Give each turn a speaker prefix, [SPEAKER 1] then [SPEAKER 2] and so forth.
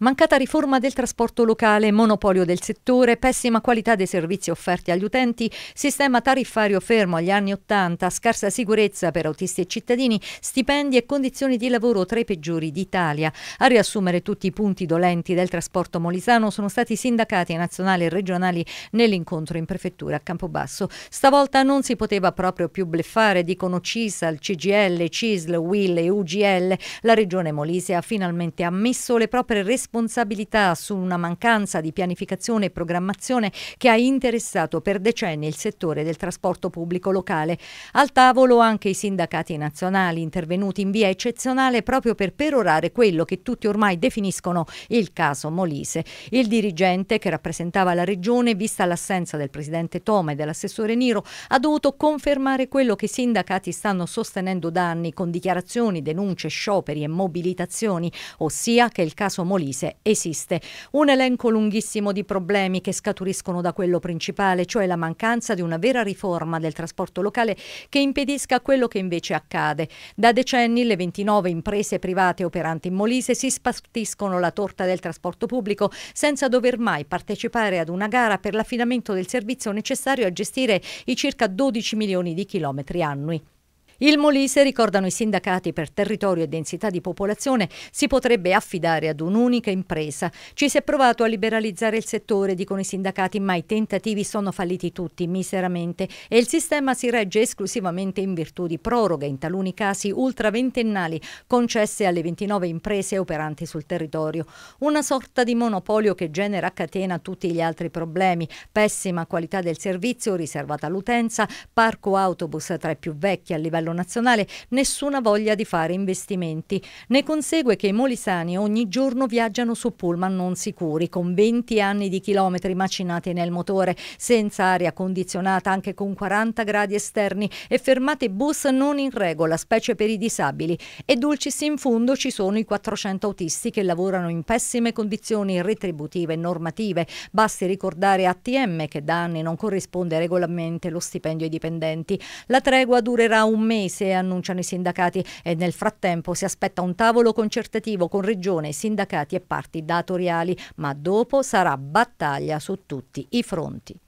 [SPEAKER 1] Mancata riforma del trasporto locale, monopolio del settore, pessima qualità dei servizi offerti agli utenti, sistema tariffario fermo agli anni Ottanta, scarsa sicurezza per autisti e cittadini, stipendi e condizioni di lavoro tra i peggiori d'Italia. A riassumere tutti i punti dolenti del trasporto molisano sono stati sindacati nazionali e regionali nell'incontro in prefettura a Campobasso. Stavolta non si poteva proprio più bleffare, dicono CISAL, CGL, CISL, WIL e UGL. La regione Molise ha finalmente ammesso le proprie responsabilità responsabilità su una mancanza di pianificazione e programmazione che ha interessato per decenni il settore del trasporto pubblico locale. Al tavolo anche i sindacati nazionali intervenuti in via eccezionale proprio per perorare quello che tutti ormai definiscono il caso Molise. Il dirigente che rappresentava la regione, vista l'assenza del presidente Toma e dell'assessore Niro, ha dovuto confermare quello che i sindacati stanno sostenendo da anni con dichiarazioni, denunce, scioperi e mobilitazioni, ossia che il caso Molise paese esiste. Un elenco lunghissimo di problemi che scaturiscono da quello principale, cioè la mancanza di una vera riforma del trasporto locale che impedisca quello che invece accade. Da decenni le 29 imprese private operanti in Molise si spartiscono la torta del trasporto pubblico senza dover mai partecipare ad una gara per l'affidamento del servizio necessario a gestire i circa 12 milioni di chilometri annui. Il Molise, ricordano i sindacati, per territorio e densità di popolazione si potrebbe affidare ad un'unica impresa. Ci si è provato a liberalizzare il settore, dicono i sindacati, ma i tentativi sono falliti tutti, miseramente, e il sistema si regge esclusivamente in virtù di proroghe, in taluni casi ultraventennali, concesse alle 29 imprese operanti sul territorio. Una sorta di monopolio che genera a catena tutti gli altri problemi, pessima qualità del servizio riservata all'utenza, parco autobus tra i più vecchi a livello livello nazionale nessuna voglia di fare investimenti. Ne consegue che i molisani ogni giorno viaggiano su pullman non sicuri, con 20 anni di chilometri macinati nel motore, senza aria condizionata anche con 40 gradi esterni e fermate bus non in regola, specie per i disabili. E dulcis in fondo ci sono i 400 autisti che lavorano in pessime condizioni retributive e normative. Basti ricordare ATM che da anni non corrisponde regolarmente lo stipendio ai dipendenti. La tregua durerà un mese mese, annunciano i sindacati e nel frattempo si aspetta un tavolo concertativo con regione, sindacati e parti datoriali, ma dopo sarà battaglia su tutti i fronti.